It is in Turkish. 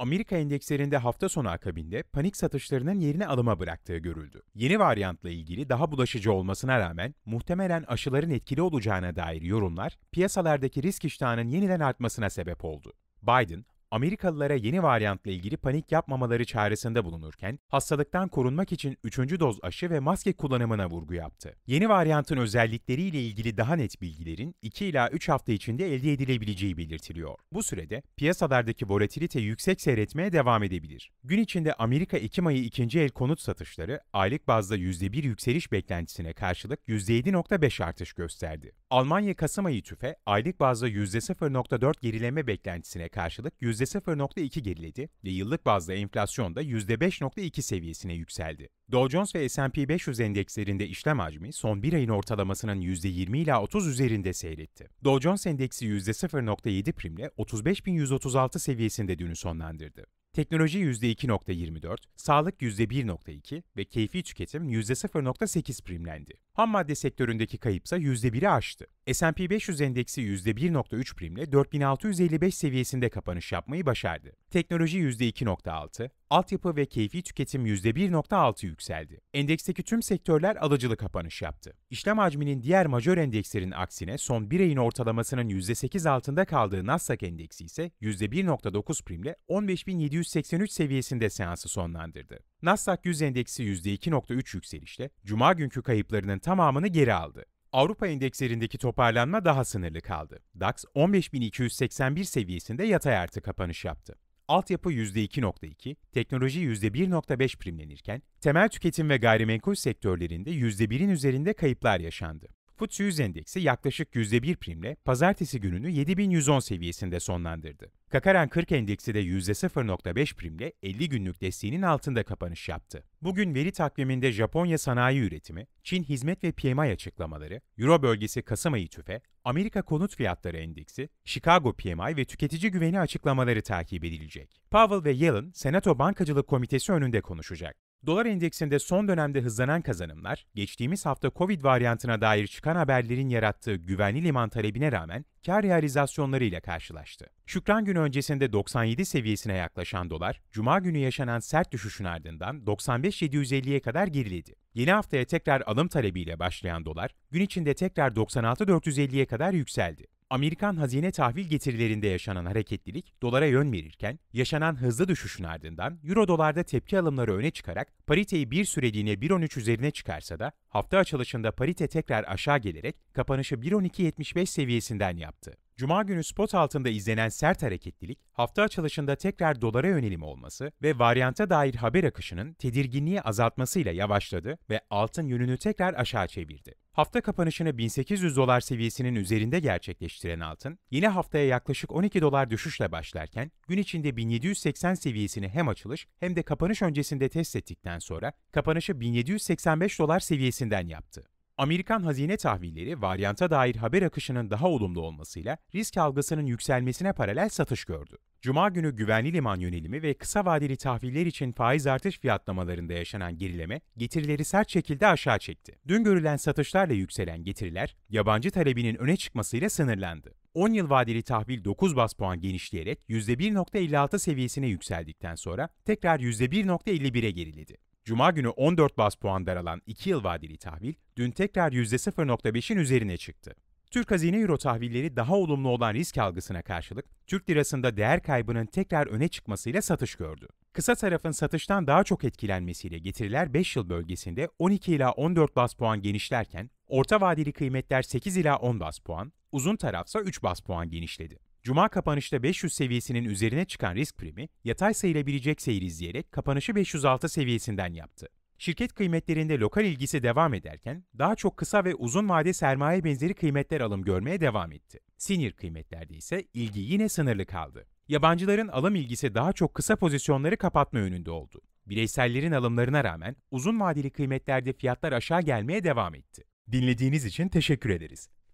Amerika endekslerinde hafta sonu akabinde panik satışlarının yerine alıma bıraktığı görüldü. Yeni varyantla ilgili daha bulaşıcı olmasına rağmen muhtemelen aşıların etkili olacağına dair yorumlar piyasalardaki risk iştahının yeniden artmasına sebep oldu. Biden, Amerikalılara yeni varyantla ilgili panik yapmamaları çaresinde bulunurken, hastalıktan korunmak için 3. doz aşı ve maske kullanımına vurgu yaptı. Yeni varyantın özellikleriyle ilgili daha net bilgilerin 2 ila 3 hafta içinde elde edilebileceği belirtiliyor. Bu sürede piyasalardaki volatilite yüksek seyretmeye devam edebilir. Gün içinde Amerika Ekim ayı ikinci el konut satışları aylık bazda %1 yükseliş beklentisine karşılık %7.5 artış gösterdi. Almanya Kasım ayı tüfe aylık bazda %0.4 gerileme beklentisine karşılık %1 %0.2 geriledi ve yıllık bazda enflasyon da %5.2 seviyesine yükseldi. Dow Jones ve S&P 500 endekslerinde işlem hacmi son bir ayın ortalamasının %20 ila 30 üzerinde seyretti. Dow Jones endeksi %0.7 primle 35.136 seviyesinde dünü sonlandırdı. Teknoloji %2.24, sağlık %1.2 ve keyfi tüketim %0.8 primlendi. Ham madde sektöründeki kayıpsa %1'i aştı. S&P 500 endeksi %1.3 primle 4655 seviyesinde kapanış yapmayı başardı. Teknoloji %2.6, altyapı ve keyfi tüketim %1.6 yükseldi. Endeksteki tüm sektörler alıcılı kapanış yaptı. İşlem hacminin diğer majör endekslerin aksine son bir ayın ortalamasının %8 altında kaldığı Nasdaq endeksi ise %1.9 primle 15.783 seviyesinde seansı sonlandırdı. Nasdaq 100 endeksi %2.3 yükselişle, Cuma günkü kayıplarının tamamını geri aldı. Avrupa endekslerindeki toparlanma daha sınırlı kaldı. DAX 15.281 seviyesinde yatay artı kapanış yaptı. Altyapı %2.2, teknoloji %1.5 primlenirken temel tüketim ve gayrimenkul sektörlerinde %1'in üzerinde kayıplar yaşandı. FTSE 100 endeksi yaklaşık %1 primle pazartesi gününü 7110 seviyesinde sonlandırdı. Kakaran 40 endeksi de %0.5 primle 50 günlük desteğinin altında kapanış yaptı. Bugün veri takviminde Japonya sanayi üretimi, Çin hizmet ve PMI açıklamaları, Euro bölgesi Kasım ayı tüfe, Amerika konut fiyatları endeksi, Chicago PMI ve tüketici güveni açıklamaları takip edilecek. Powell ve Yellen, Senato Bankacılık Komitesi önünde konuşacak. Dolar endeksinde son dönemde hızlanan kazanımlar, geçtiğimiz hafta Covid varyantına dair çıkan haberlerin yarattığı güvenli liman talebine rağmen kar realizasyonlarıyla karşılaştı. Şükran günü öncesinde 97 seviyesine yaklaşan dolar, cuma günü yaşanan sert düşüşün ardından 95.750'ye kadar geriledi. Yeni haftaya tekrar alım talebiyle başlayan dolar, gün içinde tekrar 96.450'ye kadar yükseldi. Amerikan hazine tahvil getirilerinde yaşanan hareketlilik dolara yön verirken, yaşanan hızlı düşüşün ardından euro dolarda tepki alımları öne çıkarak pariteyi bir süreliğine 1.13 üzerine çıkarsa da hafta açılışında parite tekrar aşağı gelerek kapanışı 1.12.75 seviyesinden yaptı. Cuma günü spot altında izlenen sert hareketlilik, hafta açılışında tekrar dolara yönelim olması ve varyanta dair haber akışının tedirginliği azaltmasıyla yavaşladı ve altın yönünü tekrar aşağı çevirdi. Hafta kapanışını 1800 dolar seviyesinin üzerinde gerçekleştiren altın, yine haftaya yaklaşık 12 dolar düşüşle başlarken, gün içinde 1780 seviyesini hem açılış hem de kapanış öncesinde test ettikten sonra kapanışı 1785 dolar seviyesinden yaptı. Amerikan hazine tahvilleri varyanta dair haber akışının daha olumlu olmasıyla risk algısının yükselmesine paralel satış gördü. Cuma günü güvenli liman yönelimi ve kısa vadeli tahviller için faiz artış fiyatlamalarında yaşanan gerileme getirileri sert şekilde aşağı çekti. Dün görülen satışlarla yükselen getiriler yabancı talebinin öne çıkmasıyla sınırlandı. 10 yıl vadeli tahvil 9 bas puan genişleyerek %1.56 seviyesine yükseldikten sonra tekrar %1.51'e geriledi. Cuma günü 14 bas puan daralan 2 yıl vadeli tahvil dün tekrar %0.5'in üzerine çıktı. Türk hazine euro tahvilleri daha olumlu olan risk algısına karşılık Türk lirasında değer kaybının tekrar öne çıkmasıyla satış gördü. Kısa tarafın satıştan daha çok etkilenmesiyle getiriler 5 yıl bölgesinde 12 ila 14 bas puan genişlerken, orta vadeli kıymetler 8 ila 10 bas puan, uzun tarafsa 3 bas puan genişledi. Cuma kapanışta 500 seviyesinin üzerine çıkan risk primi yatay sayılabilecek seyir izleyerek kapanışı 506 seviyesinden yaptı. Şirket kıymetlerinde lokal ilgisi devam ederken daha çok kısa ve uzun vade sermaye benzeri kıymetler alım görmeye devam etti. Sinir kıymetlerde ise ilgi yine sınırlı kaldı. Yabancıların alım ilgisi daha çok kısa pozisyonları kapatma yönünde oldu. Bireysellerin alımlarına rağmen uzun vadeli kıymetlerde fiyatlar aşağı gelmeye devam etti. Dinlediğiniz için teşekkür ederiz.